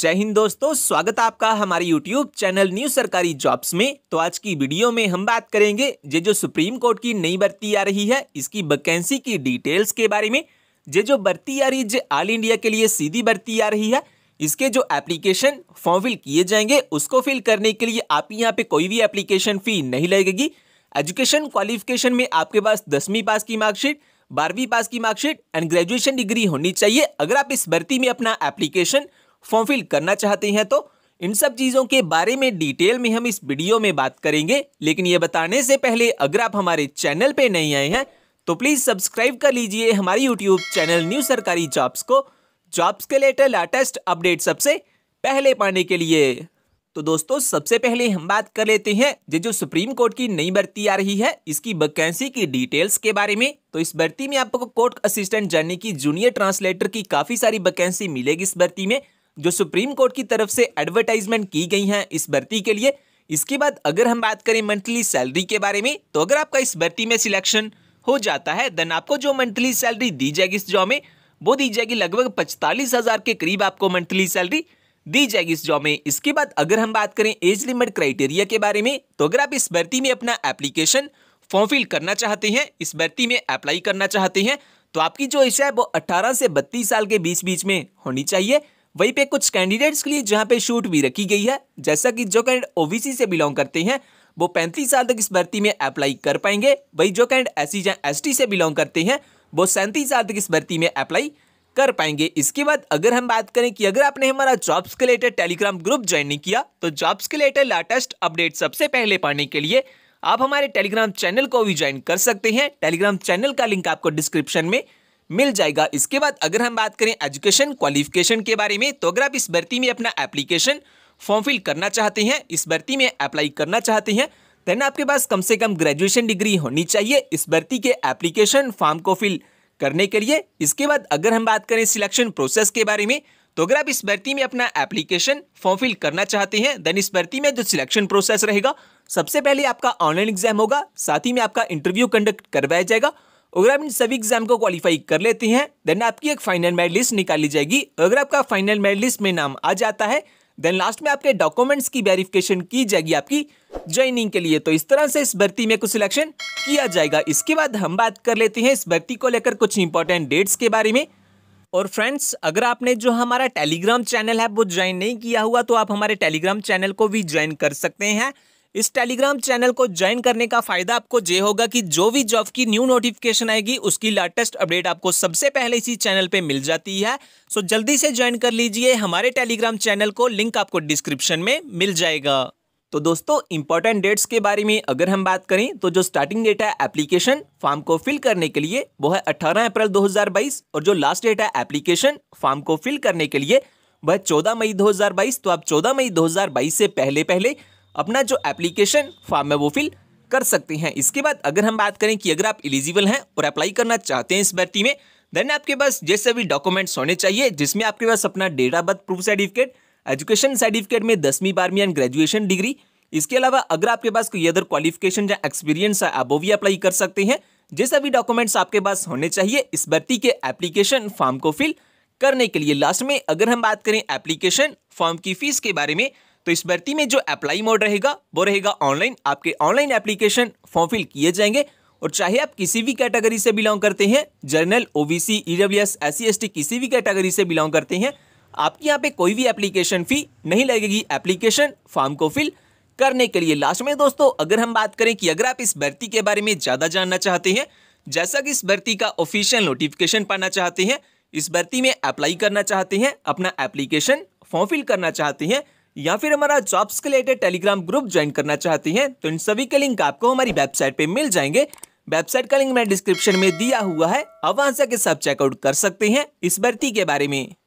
जय हिंद दोस्तों स्वागत आपका हमारे YouTube चैनल न्यू सरकारी जॉब्स में तो आज की वीडियो में हम बात करेंगे जे जो सुप्रीम कोर्ट की नई भर्ती आ रही है इसकी वैकेंसी की डिटेल्स के बारे में जे जो भर्ती आ रही है ऑल इंडिया के लिए सीधी भर्ती आ रही है इसके जो एप्लीकेशन फॉर्म फिल किए जाएंगे उसको फिल करने के लिए आप यहाँ पे कोई भी एप्लीकेशन फ़ी नहीं लगेगी एजुकेशन क्वालिफिकेशन में आपके पास दसवीं पास की मार्कशीट बारहवीं पास की मार्कशीट एंड ग्रेजुएशन डिग्री होनी चाहिए अगर आप इस भर्ती में अपना एप्लीकेशन फॉर्म फिल करना चाहते हैं तो इन सब चीज़ों के बारे में डिटेल में हम इस वीडियो में बात करेंगे लेकिन ये बताने से पहले अगर आप हमारे चैनल पे नहीं आए हैं तो प्लीज़ सब्सक्राइब कर लीजिए हमारी यूट्यूब चैनल न्यू सरकारी जॉब्स को जॉब्स के लेटर लेटेस्ट अपडेट सबसे पहले पाने के लिए तो दोस्तों सबसे पहले हम बात कर लेते हैं ये जो सुप्रीम कोर्ट की नई भर्ती आ रही है इसकी वैकेंसी की डिटेल्स के बारे में तो इस भर्ती में आपको कोर्ट असिस्टेंट जर्नी की जूनियर ट्रांसलेटर की काफ़ी सारी वैकेंसी मिलेगी इस भर्ती में जो सुप्रीम कोर्ट की तरफ से एडवर्टाइजमेंट की गई हैं इस भर्ती के लिए इसके बाद अगर हम बात करें मंथली सैलरी के बारे में तो अगर आपका इस भर्ती में सिलेक्शन हो जाता है देन आपको जो मंथली सैलरी दी जाएगी इस जॉब में वो दी जाएगी लगभग पचतालीस हज़ार के करीब आपको मंथली सैलरी दी जाएगी इस जॉब में इसके बाद अगर हम बात करें एज लिमिट क्राइटेरिया के बारे में तो अगर आप इस भर्ती में अपना एप्लीकेशन फॉर्म फिल करना चाहते हैं इस भर्ती में अप्लाई करना चाहते हैं तो आपकी जो इच्छा है वो 18 से 32 साल के बीच बीच में होनी चाहिए वहीं पे कुछ कैंडिडेट्स के लिए जहां पे छूट भी रखी गई है जैसा कि जो कैंड ओबीसी से बिलोंग करते हैं वो पैंतीस साल तक इस भर्ती में अप्लाई कर पाएंगे वही जो कैंड एस सी एस टी से बिलोंग करते हैं वो सैंतीस साल तक इस भर्ती में अप्लाई कर पाएंगे इसके बाद अगर हम बात करें कि अगर आपने हमारा जॉब्स के लेटर टेलीग्राम ग्रुप ज्वाइन नहीं किया तो जॉब्स के लेटर लाटेस्ट अपडेट सबसे पहले पाने के लिए आप हमारे टेलीग्राम चैनल को भी ज्वाइन कर सकते हैं टेलीग्राम चैनल का लिंक आपको डिस्क्रिप्शन में मिल जाएगा इसके बाद अगर हम बात करें एजुकेशन क्वालिफिकेशन के बारे में तो अगर आप इस भर्ती में अपना एप्लीकेशन फॉर्म फिल करना चाहते हैं इस भर्ती में अप्लाई करना चाहते हैं देन आपके पास कम से कम ग्रेजुएशन डिग्री होनी चाहिए इस भर्ती के एप्लीकेशन फॉर्म को फिल करने के लिए इसके बाद अगर हम बात करें सिलेक्शन प्रोसेस के बारे में तो अगर आप इस भर्ती में अपना एप्लीकेशन फॉर्म फिल करना चाहते हैं देन इस भर्ती में जो सिलेक्शन प्रोसेस रहेगा सबसे पहले आपका ऑनलाइन एग्जाम होगा साथ ही में आपका इंटरव्यू कंडक्ट करवाया जाएगा अगर आप इन सभी एग्जाम को क्वालिफाई कर लेती हैं देन आपकी एक फाइनल मेरिट लिस्ट निकाली जाएगी अगर आपका फाइनल मेरिट लिस्ट में नाम आ जाता है देन लास्ट में आपके डॉक्यूमेंट्स की वेरिफिकेशन की जाएगी आपकी ज्वाइनिंग के लिए तो इस तरह से इस भर्ती में कुछ सिलेक्शन किया जाएगा इसके बाद हम बात कर लेते हैं इस भर्ती को लेकर कुछ इंपॉर्टेंट डेट्स के बारे में और फ्रेंड्स अगर आपने जो हमारा टेलीग्राम चैनल है वो ज्वाइन नहीं किया हुआ तो आप हमारे टेलीग्राम चैनल को भी ज्वाइन कर सकते हैं इस टेलीग्राम चैनल को ज्वाइन करने का फायदा आपको ये होगा कि जो भी जॉब की न्यू नोटिफिकेशन आएगी उसकी लेटेस्ट अपडेट आपको सबसे पहले इसी चैनल पे मिल जाती है सो जल्दी से ज्वाइन कर लीजिए हमारे टेलीग्राम चैनल को लिंक आपको डिस्क्रिप्शन में मिल जाएगा तो दोस्तों इंपॉर्टेंट डेट्स के बारे में अगर हम बात करें तो जो स्टार्टिंग डेट है एप्लीकेशन फॉर्म को फिल करने के लिए वो है अठारह अप्रैल दो और जो लास्ट डेट है एप्लीकेशन फॉर्म को फिल करने के लिए वह चौदह मई दो तो आप चौदह मई दो से पहले पहले अपना जो एप्लीकेशन फॉर्म है वो फिल कर सकते हैं इसके बाद अगर हम बात करें कि अगर आप इलिजिबल हैं और अप्लाई करना चाहते हैं इस भर्ती में देन आपके पास जैसे भी डॉक्यूमेंट्स होने चाहिए जिसमें आपके पास अपना date of birth proof certificate education certificate में दसवीं बारहवीं एंड ग्रेजुएशन डिग्री इसके अलावा अगर आपके पास कोई अदर क्वालिफिकेशन या एक्सपीरियंस है आप वो भी अप्लाई कर सकते हैं जैसा भी डॉक्यूमेंट्स आपके पास होने चाहिए इस भर्ती के एप्लीकेशन फॉर्म को फिल करने के लिए लास्ट में अगर हम बात करें एप्लीकेशन फॉर्म की फीस के बारे में तो इस भर्ती में जो अप्लाई मोड रहेगा वो रहेगा ऑनलाइन आपके ऑनलाइन एप्लीकेशन फॉर्म फिल किए जाएंगे और चाहे आप किसी भी कैटेगरी से बिलोंग करते हैं general OBC EWS SC किसी भी कैटेगरी से बिलोंग करते हैं आपके यहाँ पे कोई भी एप्लीकेशन फ़ी नहीं लगेगी एप्लीकेशन फॉर्म को फिल करने के लिए लास्ट में दोस्तों अगर हम बात करें कि अगर आप इस भर्ती के बारे में ज़्यादा जानना चाहते हैं जैसा कि इस भर्ती का ऑफिशियल नोटिफिकेशन पाना चाहते हैं इस भर्ती में अप्लाई करना चाहते हैं अपना एप्लीकेशन फॉर्म फिल करना चाहते हैं या फिर हमारा जॉब्स के रिलेटेड टेलीग्राम ग्रुप ज्वाइन करना चाहती हैं तो इन सभी के लिंक आपको हमारी वेबसाइट पे मिल जाएंगे वेबसाइट का लिंक मैं डिस्क्रिप्शन में दिया हुआ है अब वहां से सब चेकआउट कर सकते हैं इस भर्ती के बारे में